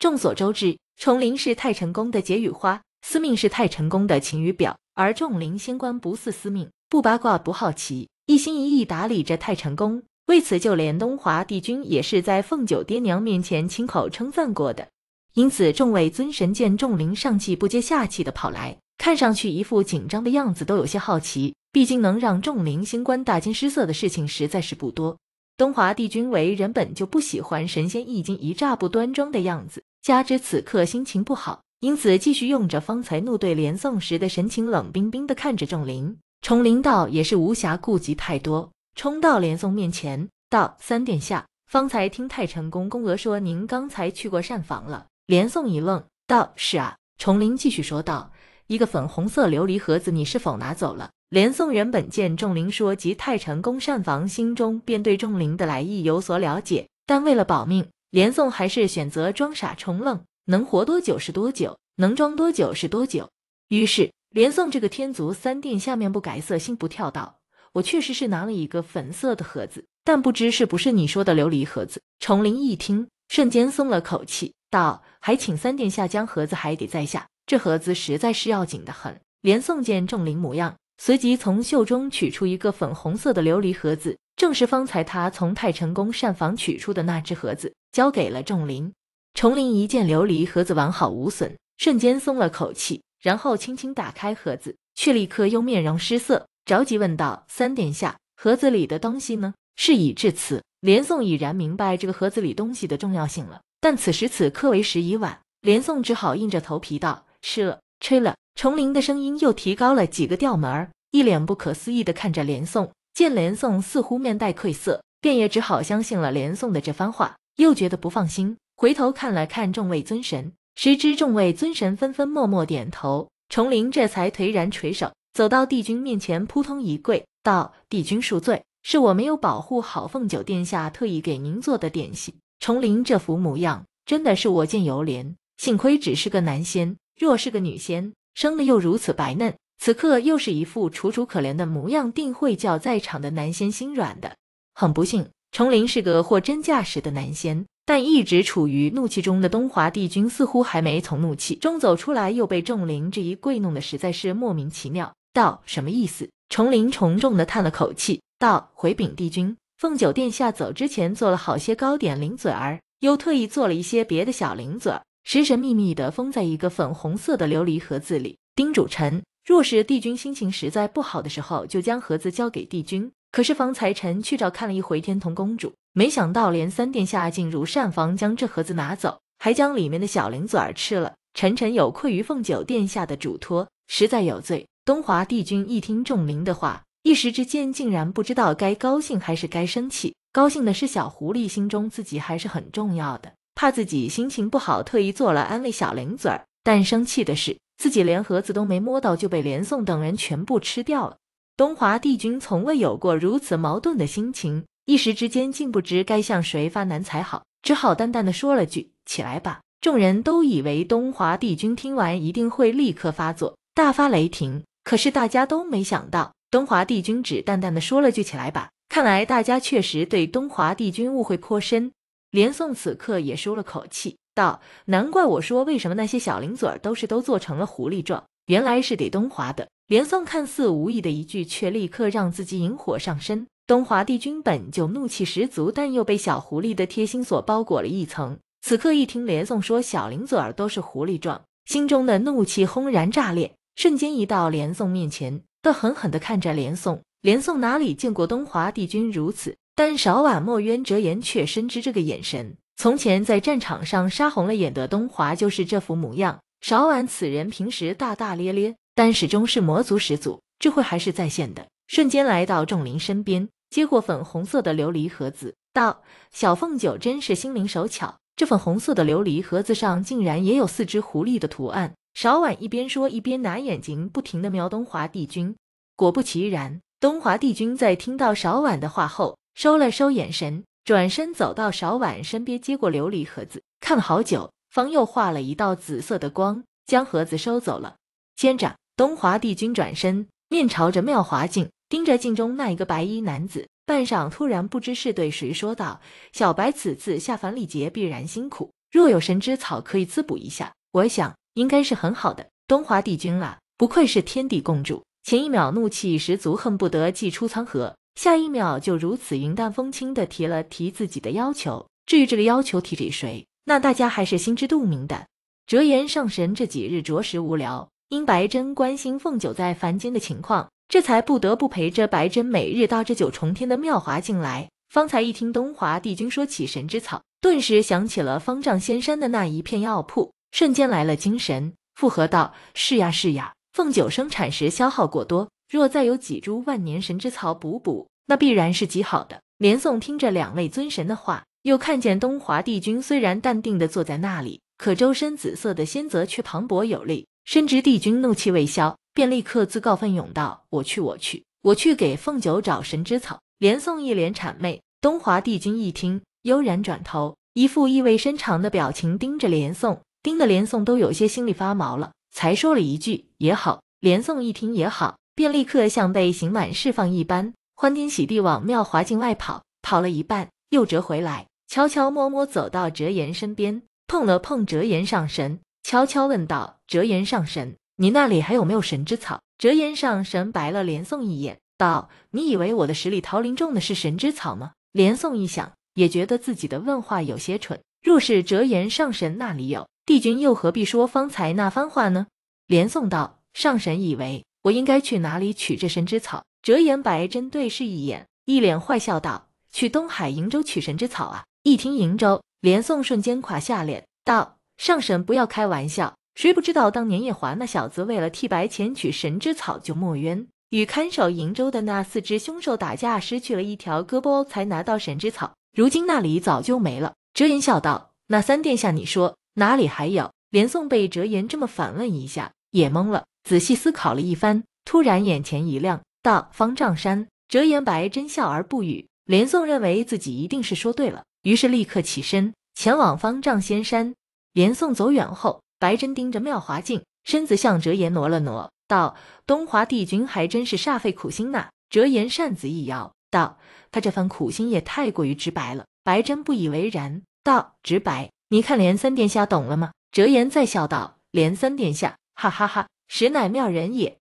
众所周知，崇灵是太晨宫的解语花，司命是太晨宫的晴雨表，而仲林仙官不似司命，不八卦，不好奇，一心一意打理着太晨宫。为此，就连东华帝君也是在凤九爹娘面前亲口称赞过的。因此，众位尊神见仲灵上气不接下气的跑来，看上去一副紧张的样子，都有些好奇。毕竟能让仲灵仙官大惊失色的事情实在是不多。东华帝君为人本就不喜欢神仙一惊一乍不端庄的样子。加之此刻心情不好，因此继续用着方才怒对连宋时的神情，冷冰冰的看着仲林。重林道也是无暇顾及太多，冲到连宋面前，道：“三殿下，方才听太成公公娥说您刚才去过膳房了。”连宋一愣，道：“是啊。”重林继续说道：“一个粉红色琉璃盒子，你是否拿走了？”连宋原本见仲林说及太成宫膳房，心中便对仲林的来意有所了解，但为了保命。连宋还是选择装傻充愣，能活多久是多久，能装多久是多久。于是，连宋这个天族三殿下面不改色，心不跳道：“我确实是拿了一个粉色的盒子，但不知是不是你说的琉璃盒子。”重林一听，瞬间松了口气，道：“还请三殿下将盒子还给在下，这盒子实在是要紧的很。”连宋见重林模样，随即从袖中取出一个粉红色的琉璃盒子。正是方才他从太成宫膳房取出的那只盒子，交给了仲林。重林一见琉璃盒子完好无损，瞬间松了口气，然后轻轻打开盒子，却立刻又面容失色，着急问道：“三殿下，盒子里的东西呢？”事已至此，连宋已然明白这个盒子里东西的重要性了，但此时此刻为时已晚，连宋只好硬着头皮道：“吃了，吹了。”重林的声音又提高了几个调门儿，一脸不可思议地看着连宋。见连宋似乎面带愧色，便也只好相信了连宋的这番话，又觉得不放心，回头看了看众位尊神，谁知众位尊神纷纷默默点头，重林这才颓然垂首，走到帝君面前，扑通一跪，道：“帝君恕罪，是我没有保护好凤九殿下，特意给您做的点心。”重林这副模样，真的是我见犹怜。幸亏只是个男仙，若是个女仙，生的又如此白嫩。此刻又是一副楚楚可怜的模样，定会叫在场的男仙心软的。很不幸，重林是个货真价实的男仙，但一直处于怒气中的东华帝君似乎还没从怒气中走出来，又被重林这一跪弄的实在是莫名其妙。道什么意思？重林重重的叹了口气，道：“回禀帝君，凤九殿下走之前做了好些糕点零嘴儿，又特意做了一些别的小零嘴儿，神神秘秘的封在一个粉红色的琉璃盒子里，叮嘱臣。”若是帝君心情实在不好的时候，就将盒子交给帝君。可是方才臣去找看了一回天童公主，没想到连三殿下竟如膳房将这盒子拿走，还将里面的小零嘴儿吃了。臣臣有愧于凤九殿下的嘱托，实在有罪。东华帝君一听仲林的话，一时之间竟然不知道该高兴还是该生气。高兴的是小狐狸心中自己还是很重要的，怕自己心情不好，特意做了安慰小零嘴儿。但生气的是。自己连盒子都没摸到，就被连宋等人全部吃掉了。东华帝君从未有过如此矛盾的心情，一时之间竟不知该向谁发难才好，只好淡淡的说了句：“起来吧。”众人都以为东华帝君听完一定会立刻发作，大发雷霆。可是大家都没想到，东华帝君只淡淡的说了句：“起来吧。”看来大家确实对东华帝君误会颇深。连宋此刻也舒了口气。道，难怪我说为什么那些小零嘴儿都是都做成了狐狸状，原来是给东华的。连宋看似无意的一句，却立刻让自己引火上身。东华帝君本就怒气十足，但又被小狐狸的贴心所包裹了一层。此刻一听连宋说小零嘴儿都是狐狸状，心中的怒气轰然炸裂，瞬间移到连宋面前，恶狠狠的看着连宋。连宋哪里见过东华帝君如此？但少瓦墨渊哲言却深知这个眼神。从前在战场上杀红了眼的东华就是这副模样。少婉此人平时大大咧咧，但始终是魔族始祖，智慧还是在线的。瞬间来到仲林身边，接过粉红色的琉璃盒子，道：“小凤九真是心灵手巧，这粉红色的琉璃盒子上竟然也有四只狐狸的图案。”少婉一边说，一边拿眼睛不停的瞄东华帝君。果不其然，东华帝君在听到少婉的话后，收了收眼神。转身走到勺婉身边，接过琉璃盒子，看了好久。方又化了一道紫色的光，将盒子收走了。接着，东华帝君转身，面朝着妙华镜，盯着镜中那一个白衣男子。半晌，突然不知是对谁说道：“小白此次下凡历劫，必然辛苦。若有神芝草可以滋补一下，我想应该是很好的。”东华帝君啊，不愧是天地共主。前一秒怒气十足，恨不得祭出苍河。下一秒就如此云淡风轻地提了提自己的要求，至于这个要求提给谁，那大家还是心知肚明的。折颜上神这几日着实无聊，因白贞关心凤九在凡间的情况，这才不得不陪着白贞每日到这九重天的妙华境来。方才一听东华帝君说起神之草，顿时想起了方丈仙山的那一片药铺，瞬间来了精神，附和道：“是呀，是呀，凤九生产时消耗过多。”若再有几株万年神之草补补，那必然是极好的。连宋听着两位尊神的话，又看见东华帝君虽然淡定地坐在那里，可周身紫色的仙泽却磅礴有力。深知帝君怒气未消，便立刻自告奋勇道：“我去，我去，我去给凤九找神之草。”连宋一脸谄媚。东华帝君一听，悠然转头，一副意味深长的表情盯着连宋，盯得连宋都有些心里发毛了，才说了一句：“也好。”连宋一听也好。便立刻像被刑满释放一般，欢天喜地往妙华境外跑，跑了一半又折回来，悄悄摸摸走到折言身边，碰了碰折言上神，悄悄问道：“折言上神，你那里还有没有神之草？”折言上神白了连宋一眼，道：“你以为我的十里桃林种的是神之草吗？”连宋一想，也觉得自己的问话有些蠢。若是折言上神那里有，帝君又何必说方才那番话呢？连宋道：“上神以为？”我应该去哪里取这神之草？折颜、白真对视一眼，一脸坏笑道：“去东海瀛洲取神之草啊！”一听瀛洲，连宋瞬间垮下脸，道：“上神不要开玩笑，谁不知道当年夜华那小子为了替白浅取神之草，就墨渊，与看守瀛洲的那四只凶兽打架，失去了一条胳膊，才拿到神之草。如今那里早就没了。”折颜笑道：“那三殿下，你说哪里还有？”连宋被折颜这么反问一下，也懵了。仔细思考了一番，突然眼前一亮，道：“方丈山，哲言白真笑而不语。”连宋认为自己一定是说对了，于是立刻起身前往方丈仙山。连宋走远后，白真盯着妙华镜，身子向哲言挪了挪，道：“东华帝君还真是煞费苦心呐。”哲言扇子一摇，道：“他这番苦心也太过于直白了。”白真不以为然，道：“直白，你看连三殿下懂了吗？”哲言再笑道：“连三殿下，哈哈哈。”实乃妙人也。